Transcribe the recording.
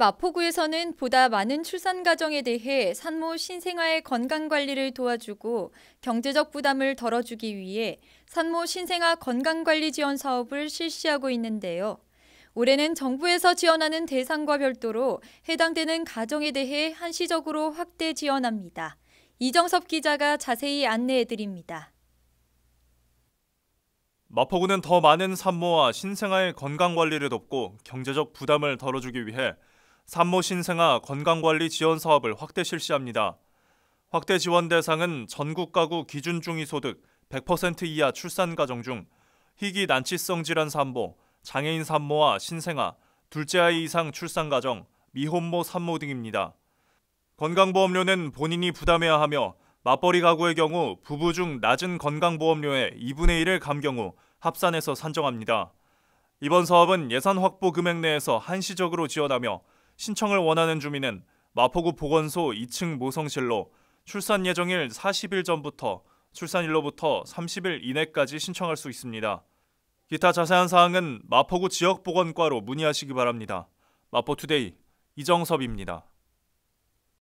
마포구에서는 보다 많은 출산 가정에 대해 산모 신생아의 건강 관리를 도와주고 경제적 부담을 덜어주기 위해 산모 신생아 건강관리 지원 사업을 실시하고 있는데요. 올해는 정부에서 지원하는 대상과 별도로 해당되는 가정에 대해 한시적으로 확대 지원합니다. 이정섭 기자가 자세히 안내해 드립니다. 마포구는 더 많은 산모와 신생아의 건강 관리를 돕고 경제적 부담을 덜어주기 위해 산모 신생아 건강관리 지원 사업을 확대 실시합니다. 확대 지원 대상은 전국 가구 기준 중위 소득 100% 이하 출산 가정 중 희귀 난치성 질환 산모, 장애인 산모와 신생아, 둘째 아이 이상 출산 가정, 미혼모 산모 등입니다. 건강보험료는 본인이 부담해야 하며 맞벌이 가구의 경우 부부 중 낮은 건강보험료의 2분의 1을 감경우 합산해서 산정합니다. 이번 사업은 예산 확보 금액 내에서 한시적으로 지원하며 신청을 원하는 주민은 마포구 보건소 2층 모성실로 출산 예정일 40일 전부터 출산일로부터 30일 이내까지 신청할 수 있습니다. 기타 자세한 사항은 마포구 지역보건과로 문의하시기 바랍니다. 마포투데이 이정섭입니다.